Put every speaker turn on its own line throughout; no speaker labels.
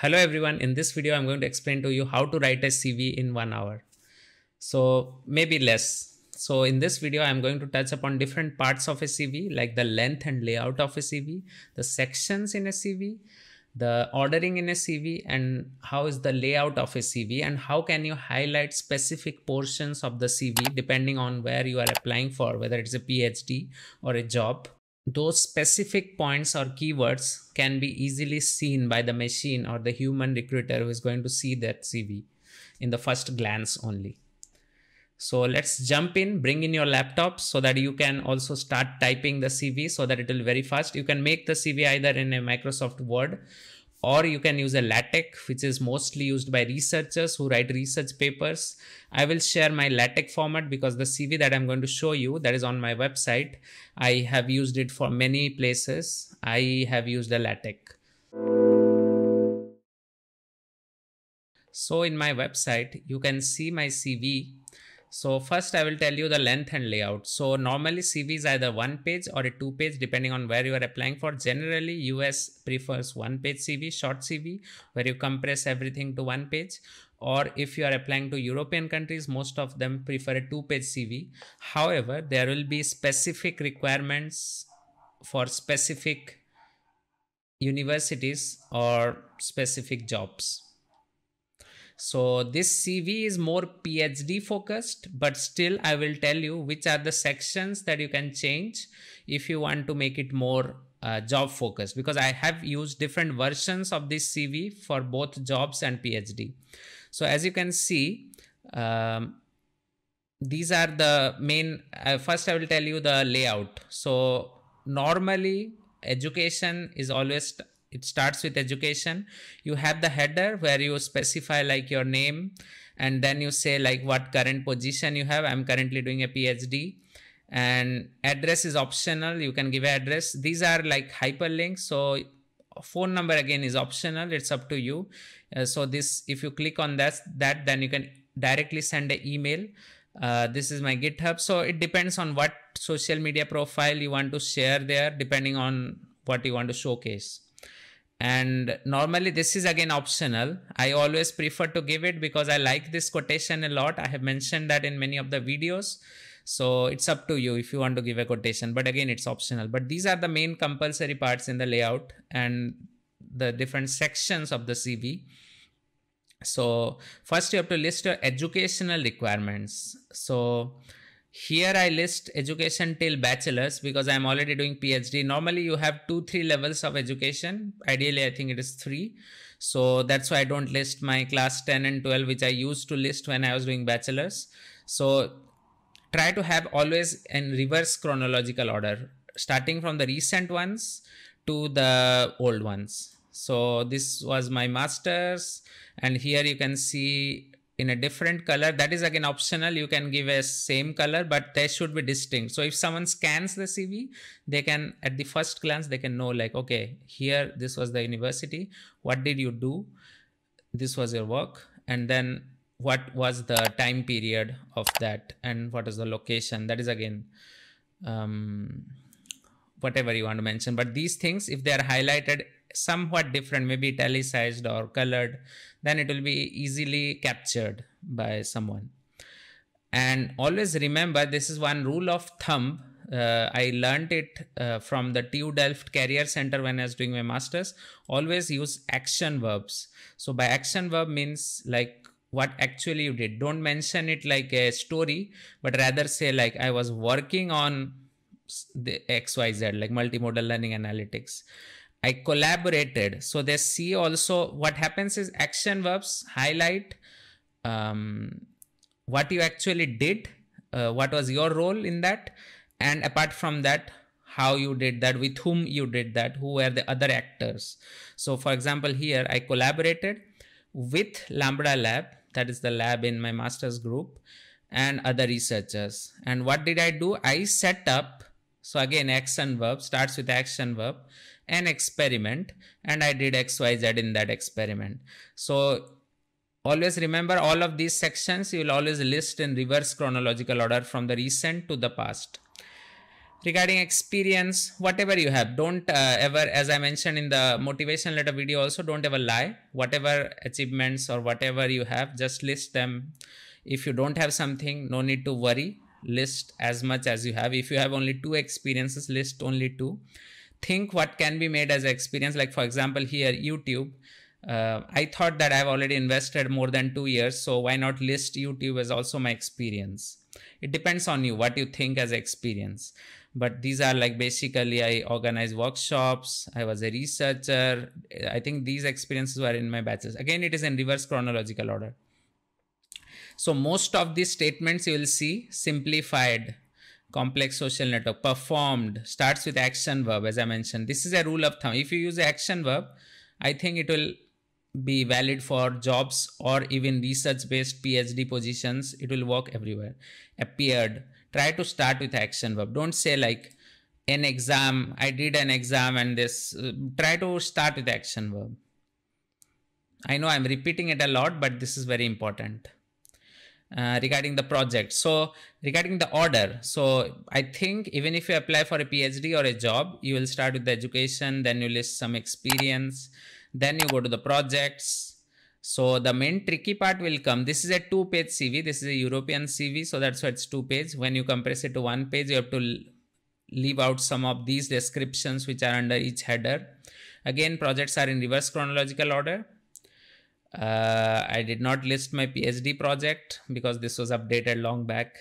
Hello everyone, in this video I'm going to explain to you how to write a CV in one hour. So maybe less. So in this video I'm going to touch upon different parts of a CV like the length and layout of a CV, the sections in a CV, the ordering in a CV and how is the layout of a CV and how can you highlight specific portions of the CV depending on where you are applying for whether it's a PhD or a job those specific points or keywords can be easily seen by the machine or the human recruiter who is going to see that CV in the first glance only. So let's jump in, bring in your laptop so that you can also start typing the CV so that it will very fast. You can make the CV either in a Microsoft Word or you can use a LaTeX, which is mostly used by researchers who write research papers. I will share my LaTeX format because the CV that I'm going to show you that is on my website, I have used it for many places. I have used a LaTeX. So in my website, you can see my CV so first I will tell you the length and layout. So normally CV is either one page or a two page depending on where you are applying for. Generally US prefers one page CV, short CV where you compress everything to one page or if you are applying to European countries, most of them prefer a two page CV. However, there will be specific requirements for specific universities or specific jobs. So this CV is more PhD focused, but still I will tell you which are the sections that you can change if you want to make it more uh, job focused because I have used different versions of this CV for both jobs and PhD. So as you can see, um, these are the main, uh, first I will tell you the layout. So normally education is always it starts with education you have the header where you specify like your name and then you say like what current position you have i'm currently doing a phd and address is optional you can give address these are like hyperlinks so phone number again is optional it's up to you uh, so this if you click on that that then you can directly send an email uh, this is my github so it depends on what social media profile you want to share there depending on what you want to showcase and normally this is again optional i always prefer to give it because i like this quotation a lot i have mentioned that in many of the videos so it's up to you if you want to give a quotation but again it's optional but these are the main compulsory parts in the layout and the different sections of the cv so first you have to list your educational requirements so here I list education till bachelor's because I'm already doing PhD. Normally you have two, three levels of education. Ideally, I think it is three. So that's why I don't list my class 10 and 12, which I used to list when I was doing bachelor's. So try to have always in reverse chronological order, starting from the recent ones to the old ones. So this was my master's and here you can see in a different color that is again optional you can give a same color but they should be distinct so if someone scans the cv they can at the first glance they can know like okay here this was the university what did you do this was your work and then what was the time period of that and what is the location that is again um, whatever you want to mention but these things if they are highlighted somewhat different, maybe italicized or colored, then it will be easily captured by someone. And always remember, this is one rule of thumb. Uh, I learned it uh, from the TU Delft Career Center when I was doing my master's. Always use action verbs. So by action verb means like what actually you did. Don't mention it like a story, but rather say like I was working on the XYZ, like multimodal learning analytics. I collaborated. So they see also what happens is action verbs highlight um, what you actually did, uh, what was your role in that, and apart from that, how you did that, with whom you did that, who were the other actors. So, for example, here I collaborated with Lambda Lab, that is the lab in my master's group, and other researchers. And what did I do? I set up, so again, action verb starts with action verb an experiment and I did XYZ in that experiment. So always remember all of these sections you will always list in reverse chronological order from the recent to the past regarding experience whatever you have don't uh, ever as i mentioned in the motivation letter video also don't ever lie whatever achievements or whatever you have just list them if you don't have something no need to worry list as much as you have if you have only two experiences list only two think what can be made as experience like for example here youtube uh, i thought that i've already invested more than two years so why not list youtube as also my experience it depends on you what you think as experience but these are like basically i organize workshops i was a researcher i think these experiences were in my batches again it is in reverse chronological order so most of these statements you will see simplified complex social network performed starts with action verb as i mentioned this is a rule of thumb if you use action verb i think it will be valid for jobs or even research based phd positions it will work everywhere appeared try to start with action verb don't say like an exam i did an exam and this try to start with action verb i know i'm repeating it a lot but this is very important uh, regarding the project. So regarding the order, so I think even if you apply for a PhD or a job, you will start with the education, then you list some experience, then you go to the projects. So the main tricky part will come. This is a two page CV. This is a European CV. So that's why it's two page. When you compress it to one page, you have to leave out some of these descriptions which are under each header. Again, projects are in reverse chronological order. Uh, I did not list my PhD project because this was updated long back.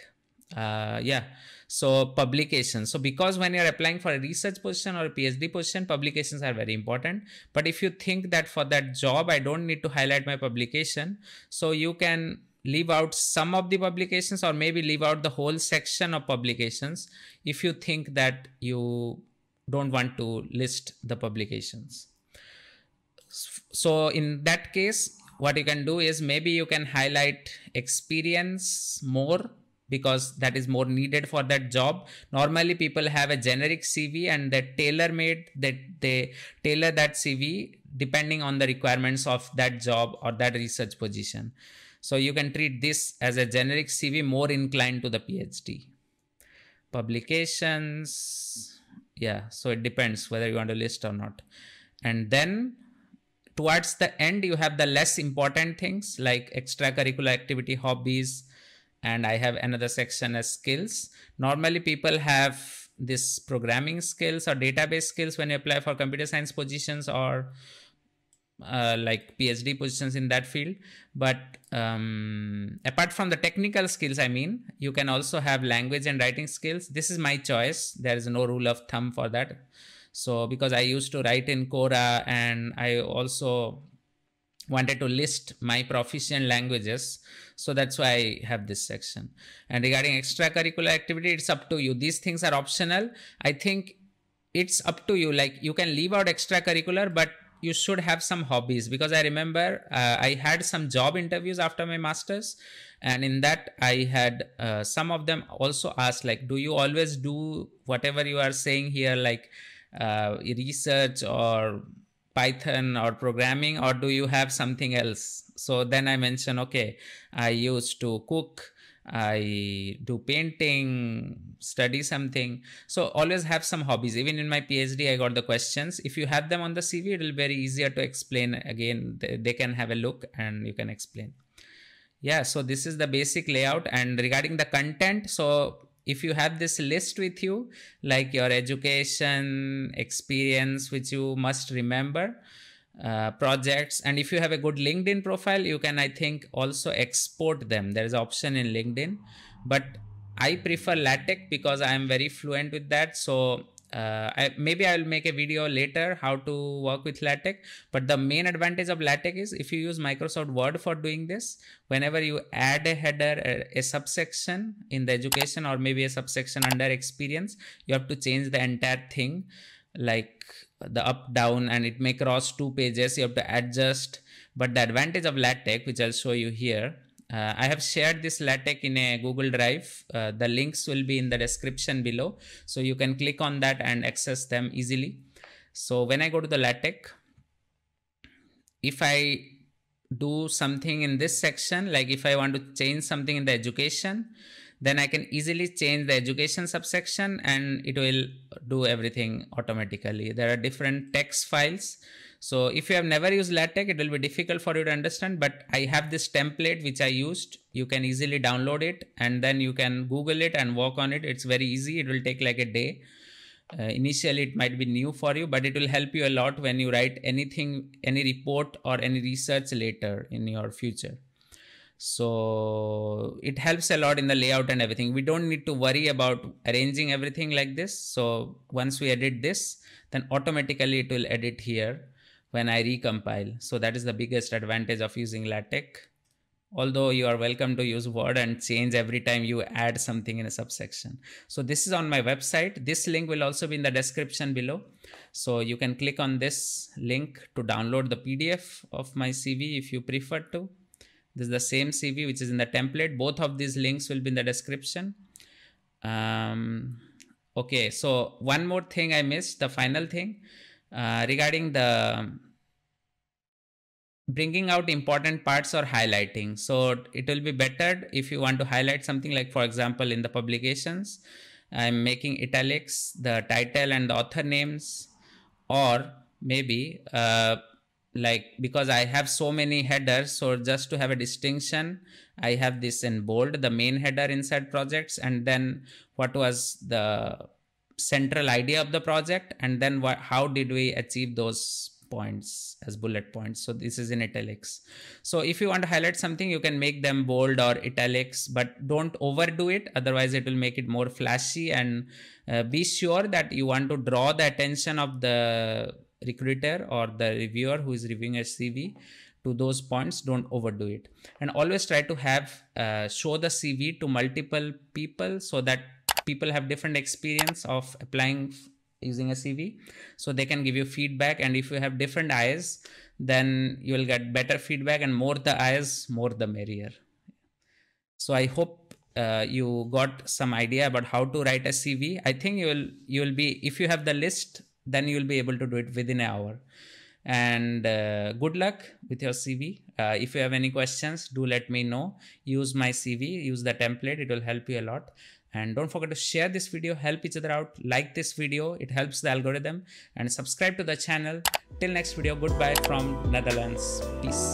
Uh, yeah, so publication. So because when you're applying for a research position or a PhD position, publications are very important. But if you think that for that job, I don't need to highlight my publication. So you can leave out some of the publications or maybe leave out the whole section of publications if you think that you don't want to list the publications. So in that case, what you can do is maybe you can highlight experience more because that is more needed for that job normally people have a generic cv and they tailor made that they tailor that cv depending on the requirements of that job or that research position so you can treat this as a generic cv more inclined to the phd publications yeah so it depends whether you want to list or not and then towards the end you have the less important things like extracurricular activity hobbies and i have another section as skills normally people have this programming skills or database skills when you apply for computer science positions or uh, like phd positions in that field but um, apart from the technical skills i mean you can also have language and writing skills this is my choice there is no rule of thumb for that so because I used to write in Cora and I also wanted to list my proficient languages. So that's why I have this section. And regarding extracurricular activity, it's up to you. These things are optional. I think it's up to you. Like you can leave out extracurricular, but you should have some hobbies because I remember uh, I had some job interviews after my master's, and in that I had uh, some of them also asked like, "Do you always do whatever you are saying here?" Like uh, research or Python or programming, or do you have something else? So then I mention, okay, I used to cook, I do painting, study something. So always have some hobbies. Even in my PhD, I got the questions. If you have them on the CV, it will be very easier to explain. Again, they can have a look and you can explain yeah so this is the basic layout and regarding the content so if you have this list with you like your education experience which you must remember uh, projects and if you have a good linkedin profile you can i think also export them there is option in linkedin but i prefer latex because i am very fluent with that so uh, I, maybe I'll make a video later how to work with LaTeX. But the main advantage of LaTeX is if you use Microsoft Word for doing this, whenever you add a header, a, uh, a subsection in the education or maybe a subsection under experience, you have to change the entire thing like the up down and it may cross two pages. You have to adjust. But the advantage of LaTeX, which I'll show you here, uh, I have shared this LaTeX in a Google Drive. Uh, the links will be in the description below. So you can click on that and access them easily. So when I go to the LaTeX, if I do something in this section, like if I want to change something in the education, then I can easily change the education subsection and it will do everything automatically. There are different text files so if you have never used LaTeX, it will be difficult for you to understand, but I have this template which I used. You can easily download it and then you can Google it and work on it. It's very easy. It will take like a day. Uh, initially, it might be new for you, but it will help you a lot when you write anything, any report or any research later in your future. So it helps a lot in the layout and everything. We don't need to worry about arranging everything like this. So once we edit this, then automatically it will edit here when I recompile. So that is the biggest advantage of using LaTeX. Although you are welcome to use Word and change every time you add something in a subsection. So this is on my website. This link will also be in the description below. So you can click on this link to download the PDF of my CV if you prefer to. This is the same CV which is in the template. Both of these links will be in the description. Um, okay, so one more thing I missed, the final thing. Uh, regarding the bringing out important parts or highlighting. So it will be better if you want to highlight something like, for example, in the publications, I'm making italics, the title and the author names, or maybe uh, like because I have so many headers, so just to have a distinction, I have this in bold, the main header inside projects, and then what was the central idea of the project and then how did we achieve those points as bullet points so this is in italics so if you want to highlight something you can make them bold or italics but don't overdo it otherwise it will make it more flashy and uh, be sure that you want to draw the attention of the recruiter or the reviewer who is reviewing a cv to those points don't overdo it and always try to have uh, show the cv to multiple people so that people have different experience of applying using a CV. So they can give you feedback. And if you have different eyes, then you will get better feedback and more the eyes, more the merrier. So I hope uh, you got some idea about how to write a CV. I think you will, you will be, if you have the list, then you'll be able to do it within an hour. And uh, good luck with your CV. Uh, if you have any questions, do let me know. Use my CV, use the template. It will help you a lot and don't forget to share this video help each other out like this video it helps the algorithm and subscribe to the channel till next video goodbye from netherlands peace